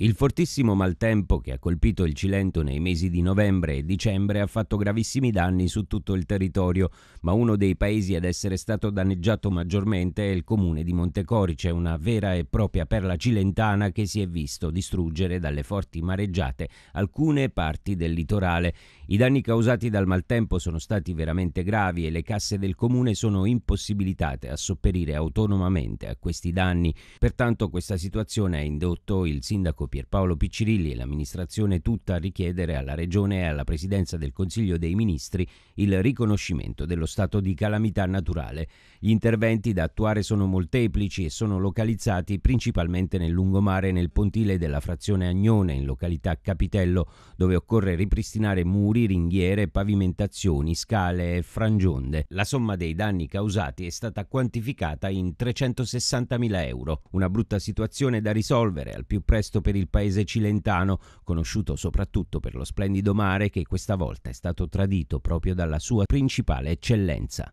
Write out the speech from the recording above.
Il fortissimo maltempo che ha colpito il Cilento nei mesi di novembre e dicembre ha fatto gravissimi danni su tutto il territorio, ma uno dei paesi ad essere stato danneggiato maggiormente è il comune di Montecorice, una vera e propria perla cilentana che si è visto distruggere dalle forti mareggiate alcune parti del litorale. I danni causati dal maltempo sono stati veramente gravi e le casse del comune sono impossibilitate a sopperire autonomamente a questi danni. Pertanto questa situazione ha indotto il sindaco Pierpaolo Piccirilli e l'amministrazione tutta a richiedere alla Regione e alla Presidenza del Consiglio dei Ministri il riconoscimento dello stato di calamità naturale. Gli interventi da attuare sono molteplici e sono localizzati principalmente nel lungomare e nel pontile della frazione Agnone, in località Capitello, dove occorre ripristinare muri, ringhiere, pavimentazioni, scale e frangionde. La somma dei danni causati è stata quantificata in 360.000 euro. Una brutta situazione da risolvere al più presto per il paese cilentano, conosciuto soprattutto per lo splendido mare che questa volta è stato tradito proprio dalla sua principale eccellenza.